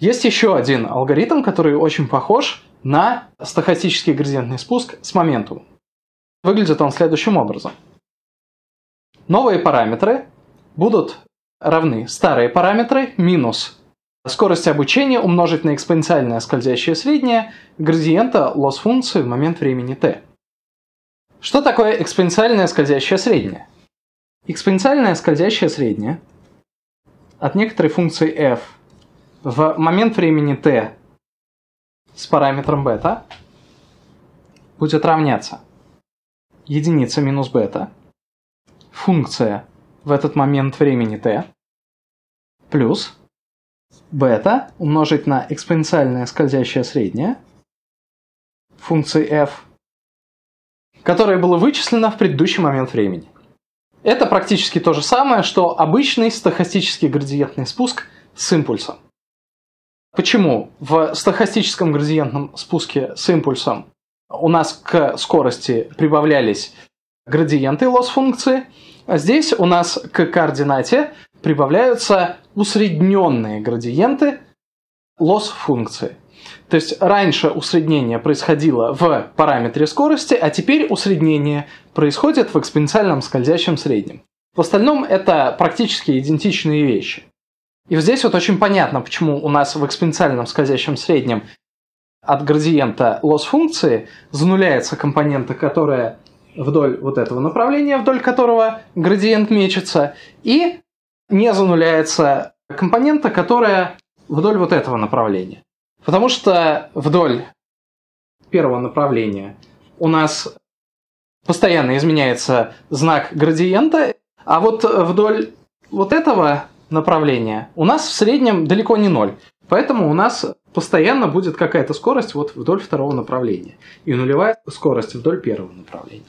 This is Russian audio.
Есть еще один алгоритм, который очень похож на стохастический градиентный спуск с моменту. Выглядит он следующим образом. Новые параметры будут равны старые параметры минус скорость обучения умножить на экспоненциальное скользящее среднее градиента лосс-функции в момент времени t. Что такое экспоненциальное скользящее среднее? Экспоненциальное скользящее среднее от некоторой функции f в момент времени t с параметром бета будет равняться единица минус бета, функция в этот момент времени t, плюс бета умножить на экспоненциальное скользящее среднее функции f, которое было вычислено в предыдущий момент времени. Это практически то же самое, что обычный стохастический градиентный спуск с импульсом. Почему? В стохастическом градиентном спуске с импульсом у нас к скорости прибавлялись градиенты лосс-функции, а здесь у нас к координате прибавляются усредненные градиенты лосс-функции. То есть раньше усреднение происходило в параметре скорости, а теперь усреднение происходит в экспоненциальном скользящем среднем. В остальном это практически идентичные вещи. И вот здесь вот очень понятно, почему у нас в экспоненциальном скользящем среднем от градиента лосс-функции зануляется компонента, которая вдоль вот этого направления, вдоль которого градиент мечется, и не зануляется компонента, которая вдоль вот этого направления. Потому что вдоль первого направления у нас постоянно изменяется знак градиента, а вот вдоль вот этого Направления. у нас в среднем далеко не ноль. Поэтому у нас постоянно будет какая-то скорость вот вдоль второго направления и нулевая скорость вдоль первого направления.